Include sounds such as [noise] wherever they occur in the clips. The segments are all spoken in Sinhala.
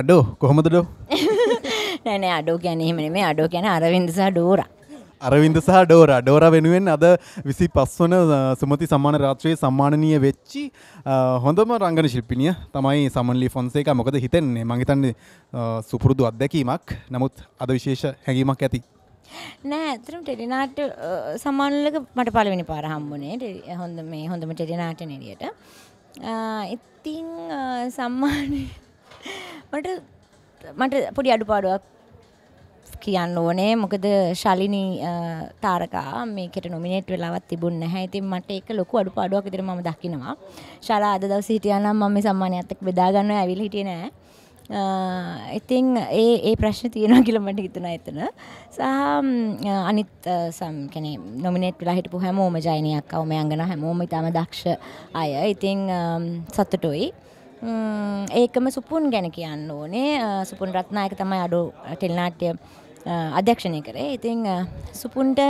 අඩෝ කොහොමදඩෝ නෑනෑ [laughs] අඩෝ ගැනීමන මේ අඩෝ ගැන අරවින්දසා ඩෝර අරවින්ද සහ ඩෝර ඩෝර වෙනුවෙන් අද විසි පස්වන සුමති සම්මාන රාත්‍රයේ සම්මානනය වෙච්චි හොඳම රංගන ශිල්පිනිය තමයි සමන්ලි ෆොන්සේක මොකද හිතෙන්නේ මහිතන්නේ සුපුරුදු අත්දැකීමක් නමුත් අද විශේෂ හැඟීමක් ඇති නෑ ඇතරම් ටෙලිනාට සමානලක මට පලවෙනි පාර හම්බුනේ හොඳ මේ හොඳම ටෙලිනාට නෙරියට ඉත්තිං සම්මානය මට මට පොඩි අඩුපාඩුවක් කියන්න ඕනේ මොකද ශලිනි තාරකා මේකට නොමිනේට් වෙලාවත් තිබුණ නැහැ. ඉතින් මට ඒක ලොකු අඩුපාඩුවක් විදිහට මම දකිනවා. ශාලා අද දවසේ හිටියා නම් මම මේ සම්මානයත් එක්ක බෙදා ගන්නව ඇවිල්ලා හිටියේ නැහැ. ඉතින් ඒ ඒ ප්‍රශ්න තියෙනවා කියලා මට හිතුණා එතන. සහ අනිත් සම් කියන්නේ නොමිනේට් වෙලා හිටපු හැමෝම ජයනියක් අවමයන් ගැන හැමෝම ඉතාම දක්ෂ අය. ඉතින් සතුටුයි. ඒකම සුපුන් ගැන කියන්න ඕනේ සුපුන් රත්නායක තමයි අඩු ටෙල්නාට්‍ය අධ්‍යක්ෂණය කරේ ඉතිං සුපුන්ට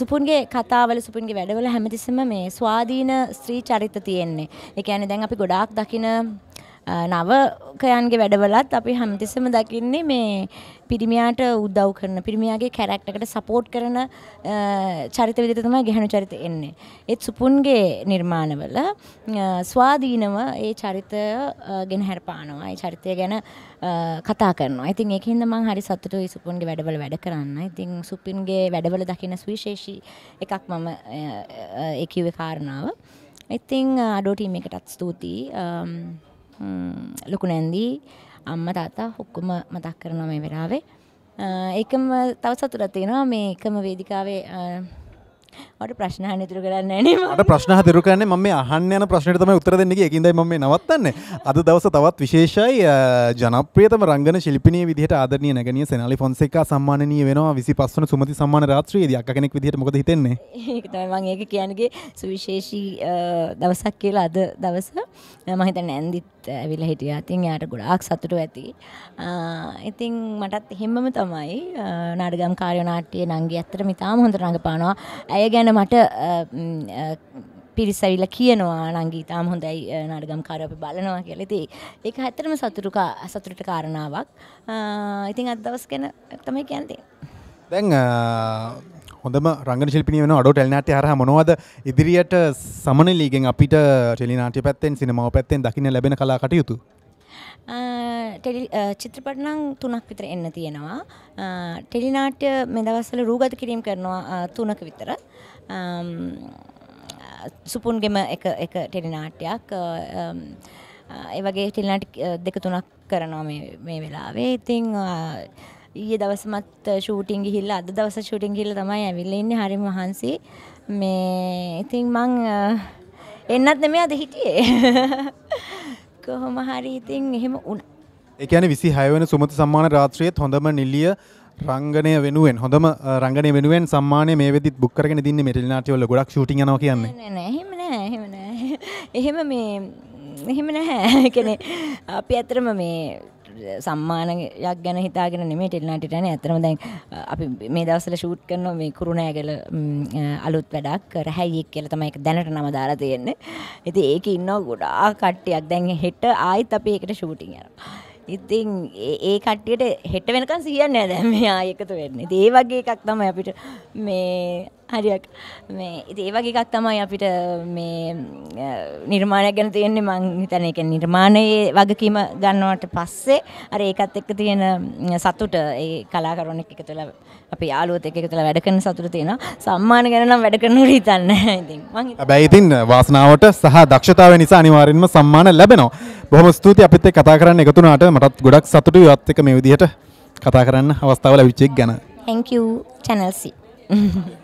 සුපුන්ගේ කතාවල සුපුන්ගේ වැඩවල හැමතිස්සම මේ ස්වාධීන ස්ත්‍රී චරිත තියෙන්නේ එක ඇන දැන් අපි ගොඩාක් දකින නවකයන්ගේ වැඩවලත් අපි හැමතිස්සම දකින්නේ මේ පිරිමියාට උදව් කරන පිරිමියාගේ කැරක්ටකට සපෝට් කරන චරිත විදිහට තමයි ගැහණු චරිත එන්නේ. ඒත් සුපුන්ගේ නිර්මාණවල ස්වාධීනව ඒ චරිතය ගෙන හැරපානවා. ඒ චරිතය ගැන කතා කරනවා. ඉතින් ඒකින්ද මම හරි සතුටුයි සුපුන්ගේ වැඩවල වැඩ කරන්න. ඉතින් සුපින්ගේ වැඩවල දකින සුවිශේෂී එකක් මම ඒ කිව්වේ කාරණාව. ඉතින් අඩෝ ටීම් එකටත් ස්තුතියි. ලොකු නැන්දී අම්ම තාතා හොක්කුම මතක් කරනවා මේ වෙලාවේ ඒකම තව සතුරත් වෙනවා මේ එකම වේදිකාවේ මට ප්‍රශ්න හනිතුරු කරන්න නට ප්‍රශ්න හතුරු කරන්නේ මම අහන්න යන ප්‍රශ්නයට තම උත්තර දෙන්නේ එකකින්දයි මම නවත්තන්න අද දවස තවත් විශේෂයි ජනප්‍රියතම රංගන ශිල්පිනය විදිහට ආදරනය නැගනිය සෙනලි ෆොන්සෙක් සම්මානය වෙනවා විසි පස්සන සුමති සම්මාන රාත්‍රී දයක් කෙනෙක් විදිහට මොද හිතෙන්නේ ඒමගේ කියනගේ සුවිශේෂී දවසක් කියලා අද දවස මහිත නැන්දිත් ඇවිල හිටිය අතින් යාට ගොඩාක් සතුටු ඇති ඉතින් මටත් එහෙම්මම තමයි නාඩගම් කාරයනාටය නංගේ ඇත්තර මිතාම හොඳ රඟපානවා ඇය ගැන ගැන මට පිරිසවිල්ල කියනවා නංගී තාම හොඳයි නාඩගම් කාර අපි බලනවා කියලා. ඉතින් ඒක ඇත්තටම සතුටුක සතුටට කාරණාවක්. ඉතින් අද දවස් ගැන තමයි කියන්නේ. දැන් හොඳම රංගන ශිල්පිනිය වෙන අඩෝ ටෙලිනාට්‍ය හරහා මොනවද ඉදිරියට සමනලීගෙන් අපිට ටෙලිනාට්‍ය පැත්තෙන් සිනමාව පැත්තෙන් දකින්න ලැබෙන කලා කටයුතු? ටෙලි චිත්‍රපටනං තුනක් විතර එන්න තියෙනවා. ටෙලිනාට්‍ය මෙදවස්සල රූගත කිරීම් කරනවා තුනක විතර. සුපුන්ගෙම එක ටෙලිනාට්‍යයක් ඒවගේ ටෙලිනාට දෙක තුනක් කරනවා මේ වෙලාවේ ඉතිං ඊය දවසමත් ෂූටිං ගිහිල්ලා අද දවස ෂූටිං ගිහිල්ලා තමයි ඇවිල්ලා ඉන්නේ හරි මහන්සි මේ ඉතින් මං එන්නත් නෙමෙයි අද හිටියේ [laughs] කොහොම හරි ඉතින් එහෙම වුණා එකන විසි හයවන සුමති සම්මාන රාත්‍රයත් හොඳම නිල්ලිය රංගනය වෙනුවෙන් හොඳම රංගනය වෙනුවෙන් සම්මානය මේ වෙදිත් බුක්කරගෙන දින්න මෙටල්නාටවල ගොඩක් ෂුටි නවා කියන්නේ එහෙම මේ එහෙම නැහැ කෙනෙ අපි ඇතරම මේ සම්මානයක් ගැන හිතාගෙන නෙමේ ටෙල්නාටටන ඇතරම දැන් අපි මේ දවසල ෂූට් කරන මේ කුරුණෑගල අලුත් වැඩක් රැහැයිෙක් කියල තමයි එක දැනට නම දාලා තියෙන්නේ ඇති ඒක ඉන්න ගොඩා කට්ටයක් දැන් හෙට ආයිත් අපි එකට ෂූටිං යනවා ඉතින් ඒ කට්ටියට හෙට වෙනකන් සියන්න දැන් මෙයා එකතු වෙන්නේ. ඉතින් ඒ වගේ එකක් තමයි අපිට මේ හරියක් මේ ඉතින් ඒ වගේ එකක් තමයි අපිට මේ නිර්මාණයක් ගැන තියෙන්නේ මං හිතන්නේ ඒ කියන්නේ නිර්මාණයේ වගකීම ගන්නවට පස්සේ අර ඒකත් එක්ක තියෙන සතුට ඒ කලාකරුවෙක් එකතු වෙලා අප යාලුවත් එක තුළ වැඩකන සතුර තියෙන සම්මාන ගැනම් වැඩකරනුට හිතන්න ඇබැයි [laughs] ඉතින් වාසනාවට සහ දක්ෂතාව නිසා අනිවාරෙන්ම සම්මාන ලැබෙනවා බොහම ස්තුති අපිත් කතා කරන්න එකතුනාට මටත් ගොඩක් සතුටු යත් එක මේ විදිහට කතා කරන්න අවස්ථාවල විච්චෙක් ගැන හැංකූ චැනල්සි. [laughs]